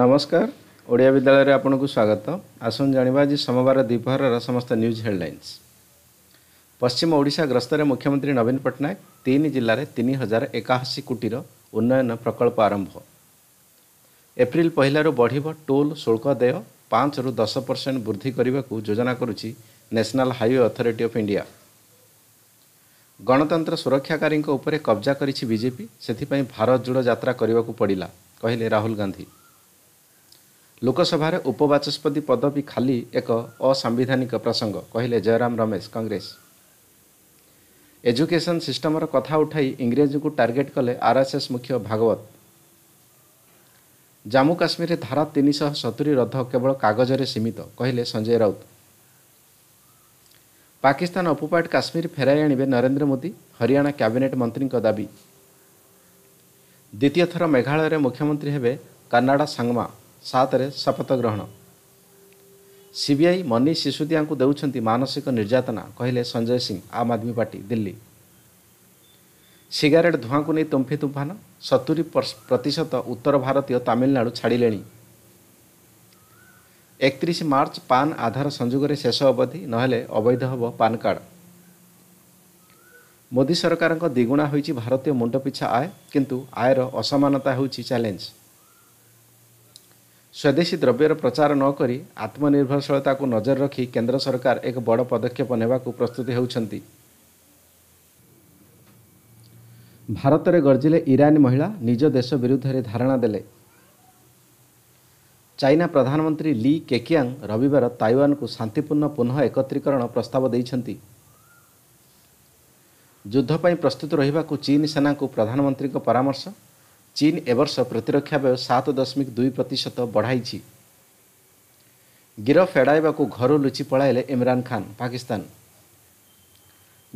ନମସ୍କାର ଓଡ଼ିଆ ବିଦ୍ୟାଳୟରେ ଆପଣଙ୍କୁ ସ୍ୱାଗତ ଆସନ୍ତୁ ଜାଣିବା ଆଜି ସୋମବାର ଦ୍ୱିପହରର ସମସ୍ତ ନ୍ୟୁଜ୍ ହେଡ଼ଲାଇନ୍ସ ପଶ୍ଚିମ ଓଡ଼ିଶା ଗ୍ରସ୍ତରେ ମୁଖ୍ୟମନ୍ତ୍ରୀ ନବୀନ ପଟ୍ଟନାୟକ ତିନି ଜିଲ୍ଲାରେ ତିନି ହଜାର ଏକାଅଶୀ କୋଟିର ଉନ୍ନୟନ ପ୍ରକଳ୍ପ ଆରମ୍ଭ ଏପ୍ରିଲ ପହିଲାରୁ ବଢ଼ିବ ଟୋଲ୍ ଶୁଳ୍କ ଦେୟ ପାଞ୍ଚରୁ ଦଶ ପରସେଣ୍ଟ ବୃଦ୍ଧି କରିବାକୁ ଯୋଜନା କରୁଛି national highway authority of India ଗଣତନ୍ତ୍ର ସୁରକ୍ଷାକାରୀଙ୍କ ଉପରେ କବ୍ଜା କରିଛି ବିଜେପି ସେଥିପାଇଁ ଭାରତ ଯୋଡ଼ ଯାତ୍ରା କରିବାକୁ ପଡ଼ିଲା କହିଲେ ରାହୁଲ ଗାନ୍ଧୀ ଲୋକସଭାରେ ଉପବାଚସ୍ପତି ପଦବୀ ଖାଲି ଏକ ଅସାମ୍ବିଧାନିକ ପ୍ରସଙ୍ଗ କହିଲେ ଜୟରାମ ରମେଶ କଂଗ୍ରେସ ଏଜୁକେସନ୍ ସିଷ୍ଟମର କଥା ଉଠାଇ ଇଂରେଜଙ୍କୁ ଟାର୍ଗେଟ୍ କଲେ ଆର୍ଏସ୍ଏସ୍ ମୁଖ୍ୟ ଭାଗବତ ଜାମ୍ମୁ କାଶ୍ମୀରରେ ଧାରା ତିନିଶହ ସତୁରି ରଥ କେବଳ କାଗଜରେ ସୀମିତ କହିଲେ ସଞ୍ଜୟ ରାଉତ ପାକିସ୍ତାନ ଅପୁପାଟ କାଶ୍ମୀର ଫେରାଇ ଆଣିବେ ନରେନ୍ଦ୍ର ମୋଦି ହରିୟାଣା କ୍ୟାବିନେଟ୍ ମନ୍ତ୍ରୀଙ୍କ ଦାବି ଦ୍ୱିତୀୟ ଥର ମେଘାଳୟରେ ମୁଖ୍ୟମନ୍ତ୍ରୀ ହେବେ କାନାଡ଼ା ସାଙ୍ଗମା ସାତରେ ଶପଥ ଗ୍ରହଣ ସିବିଆଇ ମନୀଷ ସିସୋଦିଆଙ୍କୁ ଦେଉଛନ୍ତି ମାନସିକ ନିର୍ଯାତନା କହିଲେ ସଞ୍ଜୟ ସିଂ ଆମ୍ ଆଦମୀ ପାର୍ଟି ଦିଲ୍ଲୀ ସିଗାରେଟ୍ ଧୂଆଁକୁ ନେଇ ତୁମ୍ଫି ତୁମ୍ଫାନ ସତୁରି ପ୍ରତିଶତ ଉତ୍ତର ଭାରତୀୟ ତାମିଲନାଡ଼ୁ ଛାଡ଼ିଲେଣି ଏକତିରିଶ ମାର୍ଚ୍ଚ ପାନ୍ ଆଧାର ସଂଯୋଗରେ ଶେଷ ଅବଧି ନହେଲେ ଅବୈଧ ହେବ ପାନ୍ କାର୍ଡ଼ ମୋଦି ସରକାରଙ୍କ ଦ୍ୱିଗୁଣା ହୋଇଛି ଭାରତୀୟ ମୁଣ୍ଡପିଛା ଆୟ କିନ୍ତୁ ଆୟର ଅସମାନତା ହେଉଛି ଚ୍ୟାଲେଞ୍ଜ ସ୍ୱଦେଶୀ ଦ୍ରବ୍ୟର ପ୍ରଚାର ନ କରି ଆତ୍ମନିର୍ଭରଶୀଳତାକୁ ନଜର ରଖି କେନ୍ଦ୍ର ସରକାର ଏକ ବଡ଼ ପଦକ୍ଷେପ ନେବାକୁ ପ୍ରସ୍ତୁତ ହେଉଛନ୍ତି ଭାରତରେ ଗର୍ଜିଲେ ଇରାନୀ ମହିଳା ନିଜ ଦେଶ ବିରୁଦ୍ଧରେ ଧାରଣା ଦେଲେ ଚାଇନା ପ୍ରଧାନମନ୍ତ୍ରୀ ଲି କେକିଆଙ୍ଗ ରବିବାର ତାଇୱାନକୁ ଶାନ୍ତିପୂର୍ଣ୍ଣ ପୁନଃ ଏକତ୍ରୀକରଣ ପ୍ରସ୍ତାବ ଦେଇଛନ୍ତି ଯୁଦ୍ଧ ପାଇଁ ପ୍ରସ୍ତୁତ ରହିବାକୁ ଚୀନ୍ ସେନାଙ୍କୁ ପ୍ରଧାନମନ୍ତ୍ରୀଙ୍କ ପରାମର୍ଶ चीन वर्ष प्रतिरक्षा व्यय सात दशमिक दुई प्रतिशत बढाइ गिरफ एडाइ घर लुचि पढाइले इमरान खान पाकिस्तान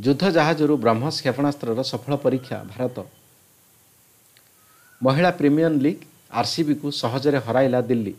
जहाज रु ब्रह्मो क्षेपणास्त्र र सफल परीक्षा भारत महिला प्रिमियर लिग आरसिबि सहजै हरइला दिल्ली